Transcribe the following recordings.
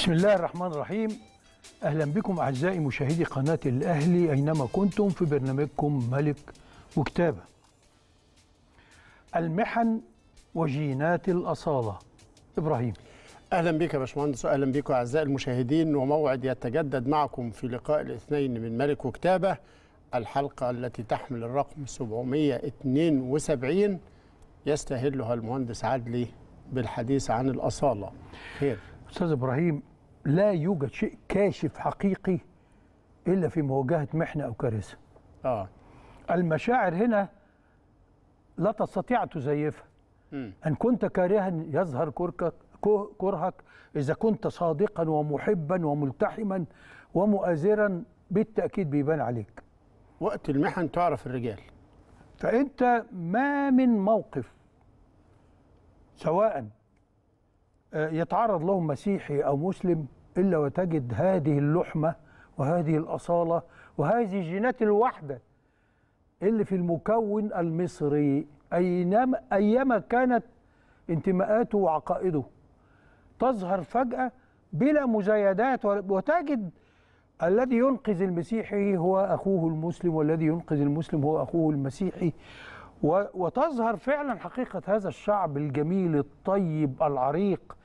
بسم الله الرحمن الرحيم أهلا بكم أعزائي مشاهدي قناة الأهلي أينما كنتم في برنامجكم ملك وكتابة المحن وجينات الأصالة إبراهيم اهلا بك يا باشمهندس اهلا بكم اعزائي المشاهدين وموعد يتجدد معكم في لقاء الاثنين من ملك وكتابه الحلقه التي تحمل الرقم 772 يستهلها المهندس عدلي بالحديث عن الاصاله خير استاذ ابراهيم لا يوجد شيء كاشف حقيقي الا في مواجهه محنه او كارثه. اه المشاعر هنا لا تستطيع ان تزيفها. ان كنت كارها يظهر كركك كرهك اذا كنت صادقا ومحبا وملتحما ومؤازرا بالتاكيد بيبان عليك. وقت المحن تعرف الرجال. فانت ما من موقف سواء آه، يتعرض له مسيحي او مسلم إلا وتجد هذه اللحمة وهذه الأصالة وهذه الجينات الواحدة اللي في المكون المصري أينما أيما كانت انتماءاته وعقائده تظهر فجأة بلا مزايدات وتجد الذي ينقذ المسيحي هو أخوه المسلم والذي ينقذ المسلم هو أخوه المسيحي وتظهر فعلا حقيقة هذا الشعب الجميل الطيب العريق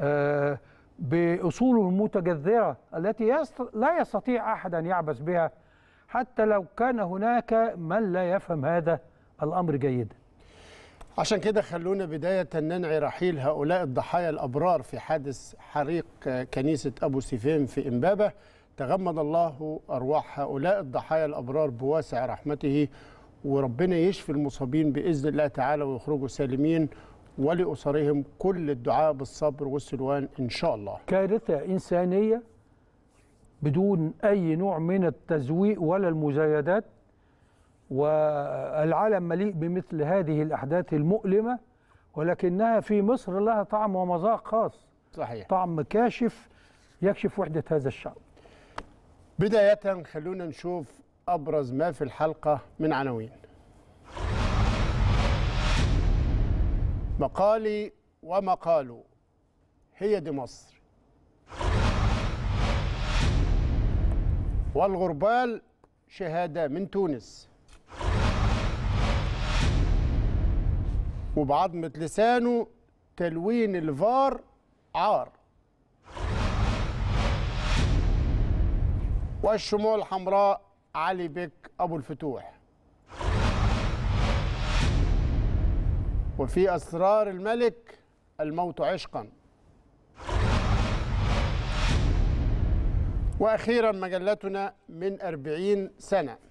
آه باصوله المتجذره التي لا يستطيع احد ان يعبث بها حتى لو كان هناك من لا يفهم هذا الامر جيدا. عشان كده خلونا بدايه ننعي رحيل هؤلاء الضحايا الابرار في حادث حريق كنيسه ابو سيفين في امبابه تغمد الله ارواح هؤلاء الضحايا الابرار بواسع رحمته وربنا يشفي المصابين باذن الله تعالى ويخرجوا سالمين ولأسرهم كل الدعاء بالصبر والسلوان إن شاء الله كارثة إنسانية بدون أي نوع من التزويق ولا المزايدات والعالم مليء بمثل هذه الأحداث المؤلمة ولكنها في مصر لها طعم ومذاق خاص صحيح طعم كاشف يكشف وحدة هذا الشعب بداية خلونا نشوف أبرز ما في الحلقة من عناوين مقالي ومقاله هي دي مصر والغربال شهادة من تونس وبعظمة لسانه تلوين الفار عار والشموع الحمراء علي بك أبو الفتوح وفي أسرار الملك الموت عشقا وأخيرا مجلتنا من أربعين سنة